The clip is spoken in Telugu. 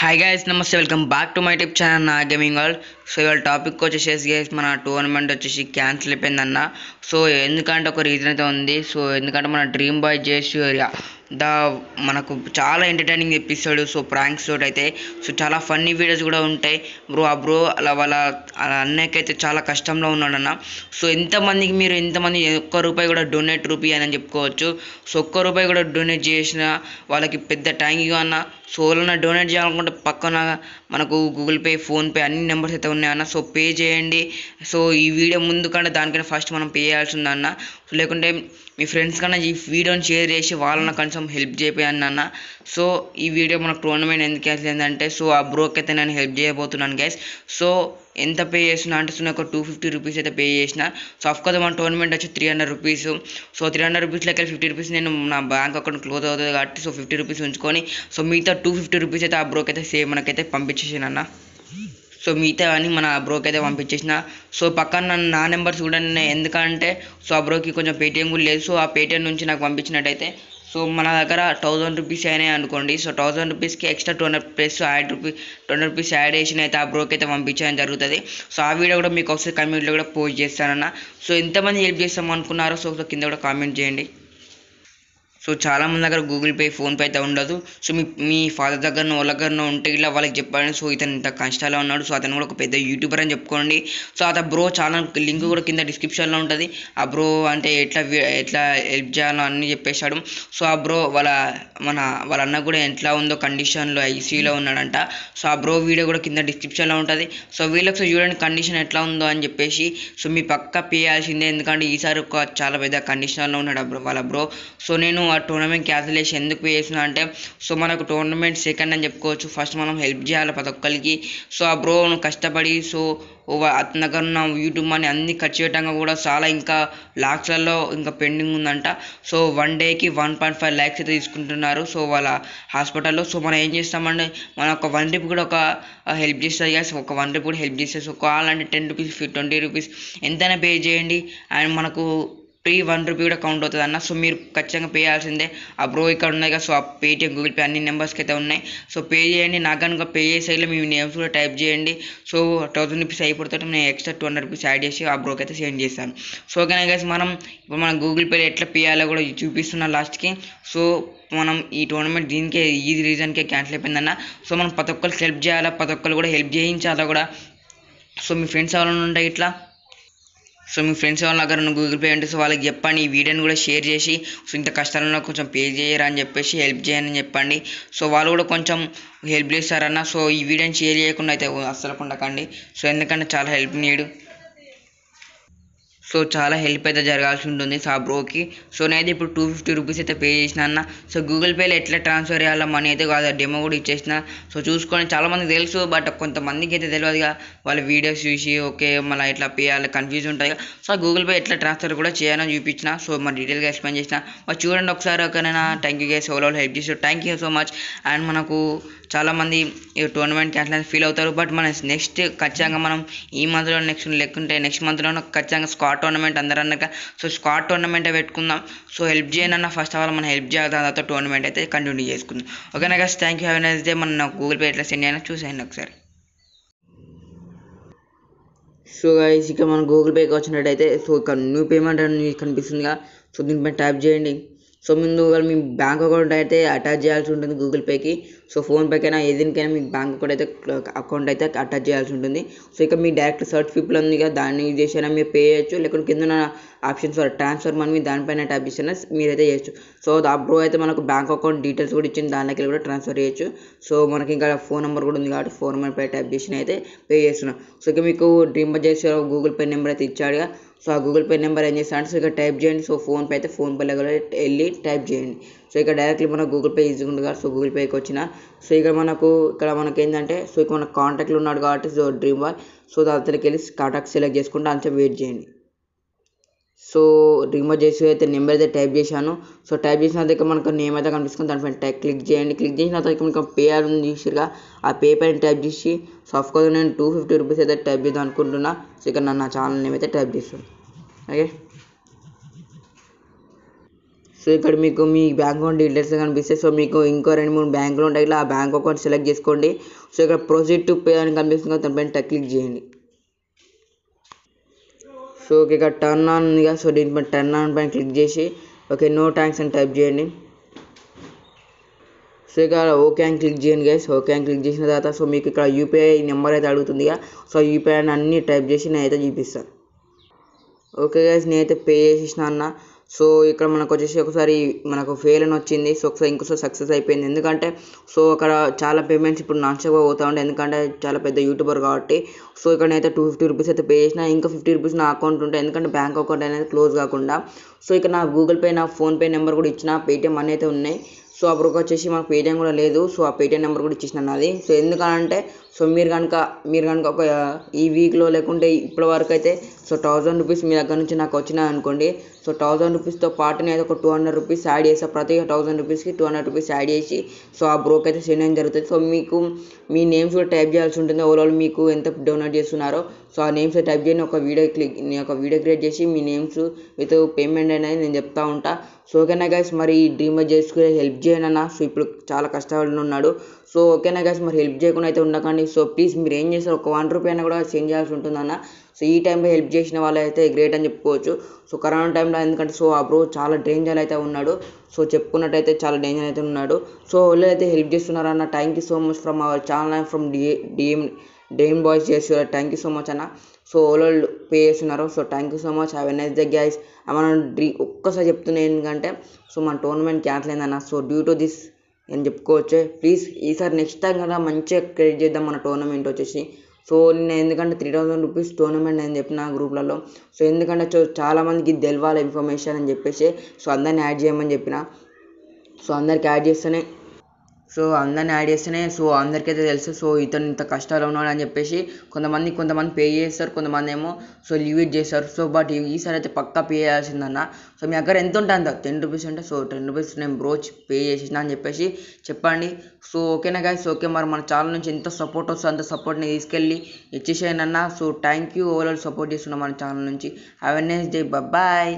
హాయ్ గైస్ నమస్తే welcome back to my tip channel నా గేమింగ్ వరల్డ్ సో ఇవాళ టాపిక్ వచ్చేసి గైస్ మన టోర్నమెంట్ వచ్చేసి క్యాన్సిల్ అయిపోయిందన్న సో ఎందుకంటే ఒక రీజన్ అయితే ఉంది సో ఎందుకంటే మన డ్రీమ్ బాయ్ జేసి ద మనకు చాలా ఎంటర్టైనింగ్ ఎపిసోడ్ సో ప్రాంక్స్ తోటి అయితే సో చాలా ఫన్నీ వీడియోస్ కూడా ఉంటాయి బ్రో ఆ బ్రో అలా వాళ్ళ అన్నయ్యకైతే చాలా కష్టంలో ఉన్నాడన్న సో ఎంతమందికి మీరు ఎంతమంది ఒక్క రూపాయి కూడా డొనేట్ రూపీ అని చెప్పుకోవచ్చు సో ఒక్క రూపాయి కూడా డొనేట్ చేసిన వాళ్ళకి పెద్ద థ్యాంక్ యూ అన్న సో ఎవరైనా డొనేట్ చేయాలనుకుంటే పక్కన మనకు గూగుల్ పే ఫోన్పే అన్ని నెంబర్స్ అయితే ఉన్నాయన్న సో పే చేయండి సో ఈ వీడియో ముందుకంటే దానికన్నా ఫస్ట్ మనం పే చేయాల్సి సో లేకుంటే మీ ఫ్రెండ్స్ కన్నా ఈ వీడియోని షేర్ చేసి వాళ్ళని కనీసం కోసం హెల్ప్ చేయపోయాను నాన్న సో ఈ వీడియో మనకు టోర్నమెంట్ ఎందుకు క్యాన్సిల్ సో ఆ బ్రోక్ అయితే నేను హెల్ప్ చేయబోతున్నాను గ్యాస్ సో ఎంత పే చేసిన అంటే సో నాకు టూ ఫిఫ్టీ రూపీస్ అయితే పే చేసిన సో అఫ్కోర్స్ మన టోర్నమెంట్ వచ్చి three hundred rupees so three hundred రూపీస్లో వెళ్ళి ఫిఫ్టీ రూపీస్ నేను నా బ్యాంక్ అకౌంట్ క్లోజ్ అవుతుంది కాబట్టి సో ఫిఫ్టీ రూపీస్ ఉంచుకొని సో మిగతా టూ ఫిఫ్టీ రూపీస్ అయితే ఆ బ్రోక్ అయితే సేవ్ మనకైతే పంపించేసాను అన్న సో మిగతా అని మన బ్రోక్ అయితే పంపించేసిన సో పక్కన నా నెంబర్స్ కూడా ఎందుకంటే సో ఆ బ్రోకి కొంచెం పేటీఎం కూడా లేదు సో ఆ పేటీఎం నుంచి నాకు పంపించినట్టయితే సో మన దగ్గర థౌజండ్ రూపీస్ అయినాయి అనుకోండి సో థౌజండ్ రూపీస్కి extra two hundred plus add rupee two hundred rupees add చేసిన అయితే ఆ బ్రోక్ అయితే పంపించడం జరుగుతుంది సో ఆ వీడియో కూడా మీకు ఒకసారి కమ్యూనిటీలో కూడా పోస్ట్ చేస్తానన్న సో ఎంతమంది హెల్ప్ చేస్తాం అనుకున్నారో సో కింద కూడా కామెంట్ చేయండి సో చాలామంది దగ్గర గూగుల్ పే ఫోన్పే అయితే ఉండదు సో మీ మీ ఫాదర్ దగ్గరనో వాళ్ళ దగ్గరనో ఉంటే ఇలా వాళ్ళకి చెప్పాలని సో ఇతను ఇంత కష్టాలో ఉన్నాడు సో అతను కూడా ఒక పెద్ద యూట్యూబర్ అని చెప్పుకోండి సో అత బ్రో ఛానల్ లింక్ కూడా కింద డిస్క్రిప్షన్లో ఉంటుంది ఆ బ్రో అంటే ఎట్లా ఎట్లా హెల్ప్ చేయాలో అన్ని చెప్పేశాడు సో ఆ బ్రో వాళ్ళ మన వాళ్ళ అన్న కూడా ఎట్లా ఉందో కండిషన్లో ఐసీలో ఉన్నాడంట సో ఆ బ్రో వీడియో కూడా కింద డిస్క్రిప్షన్లో ఉంటుంది సో వీళ్ళకి చూడండి కండిషన్ ఎట్లా ఉందో అని చెప్పేసి సో మీ పక్క పేయాల్సిందే ఎందుకంటే ఈసారి ఒక చాలా పెద్ద కండిషన్లో ఉన్నాడు ఆ బ్రో వాళ్ళ బ్రో సో నేను ఆ టోర్నమెంట్ క్యాన్సిల్ చేసి ఎందుకు వేసినా అంటే సో మనకు టోర్నమెంట్ సెకండ్ అని చెప్పుకోవచ్చు ఫస్ట్ మనం హెల్ప్ చేయాలి ప్రతి ఒక్కరికి సో ఆ బ్రో కష్టపడి సో అతని దగ్గర ఉన్న యూట్యూబ్ మనీ అన్ని ఖర్చు పెట్టంగా కూడా చాలా ఇంకా లాక్స్లలో ఇంకా పెండింగ్ ఉందంట సో వన్ డేకి వన్ పాయింట్ ఫైవ్ ల్యాక్స్ అయితే తీసుకుంటున్నారు సో వాళ్ళ హాస్పిటల్లో సో మనం ఏం చేస్తామంటే మన ఒక వన్ ట్రిప్ కూడా ఒక హెల్ప్ చేస్తారు కదా ఒక వన్ ట్రిప్ కూడా హెల్ప్ చేస్తారు సో కావాలంటే టెన్ రూపీస్ ట్వంటీ రూపీస్ ఎంతైనా పే చేయండి అండ్ మనకు ఫ్రీ వన్ రూపీ కూడా కౌంట్ అవుతుంది అన్న సో మీరు ఖచ్చితంగా పే చేయాల్సిందే ఆ బ్రో ఇక్కడ ఉన్నాయి కదా సో ఆ పేటిఎం గూగుల్ పే అన్ని నెంబర్స్కి అయితే ఉన్నాయి సో పే చేయండి నాకు కనుక పే చేసేలా మీ నేమ్స్ కూడా టైప్ చేయండి సో థౌసండ్ రూపీస్ అయిపోతే నేను extra two hundred rupees add చేసి ఆ బ్రోకి అయితే సెండ్ చేస్తాను సో ఓకేనా గైస్ మనం ఇప్పుడు మనం గూగుల్ పే ఎట్లా పేయాలో కూడా చూపిస్తున్నా లాస్ట్కి సో మనం ఈ టోర్నమెంట్ దీనికే ఈ రీజన్కే క్యాన్సిల్ అయిపోయిందన్న సో మనం ప్రతి ఒక్కరికి హెల్ప్ చేయాలా ప్రతి ఒక్కరు కూడా హెల్ప్ చేయించాలా కూడా సో మీ ఫ్రెండ్స్ ఎవరైనా ఉంటాయి ఇట్లా సో మీ ఫ్రెండ్స్ ఎవరి దగ్గర ఉన్న గూగుల్ పే అంటే సో వాళ్ళకి చెప్పండి ఈ వీడియోని కూడా షేర్ చేసి సో ఇంత కష్టాలలో కొంచెం పే చేయరా అని చెప్పేసి హెల్ప్ చేయాలని చెప్పండి సో వాళ్ళు కూడా కొంచెం హెల్ప్ చేస్తారన్న సో ఈ వీడియోని షేర్ చేయకుండా అయితే అస్సలు ఉండకండి సో ఎందుకంటే చాలా హెల్ప్ నీడు సో చాలా హెల్ప్ అయితే జరగాల్సి ఉంటుంది సో ఆ బ్రోకి సో నేనైతే ఇప్పుడు టూ ఫిఫ్టీ రూపీస్ అయితే పే చేసిన అన్న సో గూగుల్ పేలో ఎట్లా ట్రాన్స్ఫర్ చేయాలో మనీ అయితే కాదు డెమో కూడా ఇచ్చేసిన సో చూసుకొని చాలామంది తెలుసు బట్ కొంతమందికి అయితే తెలియదుగా వాళ్ళ వీడియోస్ చూసి ఓకే మళ్ళీ ఇట్లా పే చేయాలి కన్ఫ్యూజ్ ఉంటాయి సో గూగుల్ పే ఎట్లా ట్రాన్స్ఫర్ కూడా చేయాలని చూపించిన సో మరి డీటెయిల్గా ఎక్స్ప్లెయిన్ చేసిన మరి చూడండి ఒకసారి ఒకనైనా thank you guys overall help చేసారు thank you so much and మనకు చాలామంది ఈ టోర్నమెంట్ క్యాన్సిల్ ఫీల్ అవుతారు బట్ మన నెక్స్ట్ ఖచ్చితంగా మనం ఈ మంత్లో నెక్స్ట్ లెక్కుంటే నెక్స్ట్ మంత్లో ఖచ్చితంగా స్కాట్ టోర్నమెంట్ అందరూ అన్నాక సో స్క్వాడ్ టోర్నమెంట్ పెట్టుకుందాం సో హెల్ప్ చేయను అన్న ఫస్ట్ ఆఫ్ ఆల్ మనం హెల్ప్ చేయాలి తర్వాత టోర్నమెంట్ అయితే కంటిన్యూ చేసుకుందాం ఓకే నాకు thank you have nice day మన గూగుల్ పే ఎట్లా సెండ్ అయినా చూసేయండి ఒకసారి సో గైస్ ఇక మనం గూగుల్ పేకి వచ్చినట్టయితే సో ఇక్కడ న్యూ పేమెంట్ అని కనిపిస్తుందిగా సో దీనిపై ట్యాప్ చేయండి సో ముందుగా మీ బ్యాంక్ అకౌంట్ అయితే అటాచ్ చేయాల్సి ఉంటుంది గూగుల్ పేకి సో ఫోన్పేకైనా ఏదైనాకైనా మీ బ్యాంక్ అకౌంట్ అయితే అకౌంట్ అయితే అటాచ్ చేయాల్సి ఉంటుంది సో ఇక మీ డైరెక్ట్ సర్చ్ పీపుల్ ఉంది కదా దాన్ని చేసినా మీరు పే చేయొచ్చు లేకుంటే కింద ఆప్షన్స్ ఫర్ ట్రాన్స్ఫర్ మనీ దానిపైన ట్యాప్ చేసినా మీరైతే చేయొచ్చు సో ఆ బ్రో అయితే మనకు బ్యాంక్ అకౌంట్ డీటెయిల్స్ కూడా ఇచ్చింది దానిలోకి కూడా ట్రాన్స్ఫర్ చేయొచ్చు సో మనకి ఇంకా ఫోన్ నెంబర్ కూడా ఉంది కాబట్టి ఫోన్ నెంబర్ పై ట్యాప్ చేసినా అయితే పే చేస్తున్నాం సో ఇక మీకు dream budget Google pay number అయితే ఇచ్చాడుగా సో ఆ గూగుల్ పే నెంబర్ ఏం చేస్తా అంటే సో ఇక్కడ టైప్ చేయండి సో పే అయితే ఫోన్పేలో కూడా వెళ్ళి టైప్ చేయండి సో ఇక్కడ డైరెక్ట్లీ మన గూగుల్ పే ఈజీగా ఉంది సో గూగుల్ పేకి వచ్చిన సో ఇక్కడ మనకు ఇక్కడ మనకి ఏంటంటే సో ఇక్కడ మన కాంటాక్ట్లో ఉన్నాడు కాబట్టి సో డ్రీమ్ వాల్ సో దాని దగ్గరికి వెళ్ళి కాంటాక్ట్ సెలెక్ట్ చేసుకుంటే అంతా వెయిట్ చేయండి సో రిమూవ్ చేసి అయితే నెంబర్ అయితే టైప్ చేశాను సో టైప్ చేసిన దగ్గర మనకు నేమ్ అయితే కనిపిస్తుంది దానిపైన టై క్లిక్ చేయండి క్లిక్ చేసిన తర్వాత మనకు పేపర్ ఉంది చూసిరుగా ఆ పేపర్ని టైప్ చేసి సో అఫ్కోర్స్ నేను టూ ఫిఫ్టీ రూపీస్ అయితే టైప్ చేద్దాం అనుకుంటున్నా సో ఇక్కడ నా ఛానల్ నేమ్ అయితే టైప్ చేస్తాను ఓకే సో ఇక్కడ మీకు మీ బ్యాంక్ అకౌంట్ డీటెయిల్స్ కనిపిస్తే సో మీకు ఇంకో రెండు మూడు బ్యాంకులు ఉంటాయి ఇలా ఆ బ్యాంక్ అకౌంట్ సెలెక్ట్ చేసుకోండి సో ఇక్కడ ప్రొసీడ్ టు పే అని కనిపిస్తుంది దానిపైన క్లిక్ చేయండి సో ఇక్కడ టర్న్ ఆన్ ఉందిగా సో దీంట్లో టర్న్ ఆన్ పై క్లిక్ చేసి ఓకే నో థాంక్స్ అని టైప్ చేయండి సో ఇక్కడ ఓకే ఆన్ క్లిక్ చేయండి గైస్ ఓకే ఆన్ క్లిక్ చేసిన తర్వాత సో మీకు ఇక్కడ UPI నంబర్ ఏదో అడుగుతుందిగా సో UPI న అన్ని టైప్ చేసి నైతే చూపిస్తా ఓకే గైస్ నేనైతే పే చేసిస్తానన్న సో ఇక్కడ మనకు వచ్చేసి ఒకసారి మనకు ఫెయిల్ అని వచ్చింది సో ఒకసారి ఇంకోసారి సక్సెస్ అయిపోయింది ఎందుకంటే సో అక్కడ చాలా పేమెంట్స్ ఇప్పుడు నాన్ స్టాప్గా పోతా ఉండే ఎందుకంటే చాలా పెద్ద యూట్యూబర్ కాబట్టి సో ఇక్కడ అయితే టూ ఫిఫ్టీ రూపీస్ అయితే పే చేసిన ఇంకా ఫిఫ్టీ రూపీస్ నా అకౌంట్ ఉంటాయి ఎందుకంటే బ్యాంక్ అకౌంట్ అనేది క్లోజ్ కాకుండా సో ఇక్కడ నా గూగుల్ పే నా ఫోన్పే నెంబర్ కూడా ఇచ్చిన పేటిఎం అన్నీ అయితే ఉన్నాయి సో అప్పుడు వచ్చేసి మనకు పేటిఎం కూడా లేదు సో ఆ పేటిఎం నెంబర్ కూడా ఇచ్చేసిన అన్నది సో ఎందుకనంటే సో మీరు కనుక మీరు కనుక ఒక ఈ వీక్లో లేకుంటే ఇప్పటి వరకు అయితే సో థౌజండ్ రూపీస్ మీ దగ్గర నుంచి నాకు వచ్చినాయి అనుకోండి సో థౌజండ్ రూపీస్తో పాటు నేను ఒక టూ హండ్రెడ్ రూపీస్ యాడ్ చేస్తా ప్రతి థౌజండ్ రూపీస్కి టూ హండ్రెడ్ రూపీస్ యాడ్ చేసి సో ఆ బ్రోక్ అయితే సెండ్ అయిన జరుగుతుంది సో మీకు మీ నేమ్స్ కూడా టైప్ చేయాల్సి ఉంటుంది ఓవరాల్ మీకు ఎంత డొనేట్ చేస్తున్నారో సో ఆ నేమ్స్ టైప్ చేయండి ఒక వీడియో క్లిక్ నేను ఒక వీడియో క్రియేట్ చేసి మీ నేమ్స్ విత్ పేమెంట్ అనేది నేను చెప్తా ఉంటా సో ఓకేనా గైస్ మరి ఈ డ్రీమ్ చేసుకునే హెల్ప్ చేయను అన్న సో ఇప్పుడు చాలా కష్టపడి ఉన్నాడు సో ఓకేనా గైస్ మరి హెల్ప్ చేయకుండా అయితే ఉండకండి సో ప్లీజ్ మీరు ఏం చేస్తారు ఒక వన్ రూపీ అయినా కూడా చేంజ్ చేయాల్సి అన్న సో ఈ టైంలో హెల్ప్ చేసిన వాళ్ళు అయితే గ్రేట్ అని చెప్పుకోవచ్చు సో కరోనా టైంలో ఎందుకంటే సో ఆ బ్రో చాలా డేంజర్ అయితే ఉన్నాడు సో చెప్పుకున్నట్టయితే చాలా డేంజర్ అయితే ఉన్నాడు సో వాళ్ళు అయితే హెల్ప్ చేస్తున్నారన్న thank you so much from our channel from DM డేమ్ బాయ్స్ చేసారు థ్యాంక్ యూ సో మచ్ అన్న సో ఓలో పే చేస్తున్నారు so thank you so much have ఎన్ ఎస్ ద మనం డ్రీ ఒక్కసారి చెప్తున్నా ఏంటంటే సో మన టోర్నమెంట్ క్యాన్సిల్ అయిందన్న సో డ్యూ టు దిస్ నేను చెప్పుకోవచ్చు ప్లీజ్ ఈసారి నెక్స్ట్ టైం కదా మంచిగా క్రియేట్ చేద్దాం మన టోర్నమెంట్ వచ్చేసి సో నేను ఎందుకంటే త్రీ థౌసండ్ రూపీస్ టోర్నమెంట్ అని చెప్పిన గ్రూప్లలో సో ఎందుకంటే చాలామందికి తెలియాలి ఇన్ఫర్మేషన్ అని చెప్పేసి సో అందరిని యాడ్ చేయమని చెప్పిన సో అందరికి యాడ్ చేస్తేనే సో అందరిని యాడ్ చేస్తేనే సో అందరికైతే తెలుసు సో ఇతను ఇంత కష్టాలు ఉన్నాడు అని చెప్పేసి కొంతమంది కొంతమంది పే చేస్తారు కొంతమంది ఏమో సో లీవ్ ఇట్ చేస్తారు సో బట్ ఈసారి అయితే పక్కా పే చేయాల్సిందన్న సో మీ దగ్గర ఎంత ఉంటుంది అంత టెన్ రూపీస్ అంటే సో టెన్ రూపీస్ నేను బ్రోచ్ పే చేసిన అని చెప్పేసి చెప్పండి సో ఓకేనా గాయస్ ఓకే మరి మన ఛానల్ నుంచి ఎంత సపోర్ట్ వస్తుందో అంత సపోర్ట్ని తీసుకెళ్ళి ఇచ్చేసేయనన్నా so thank you overall support చేస్తున్నాం మన ఛానల్ నుంచి హ్యావ్ ఎన్ నెక్స్ట్ డే బాయ్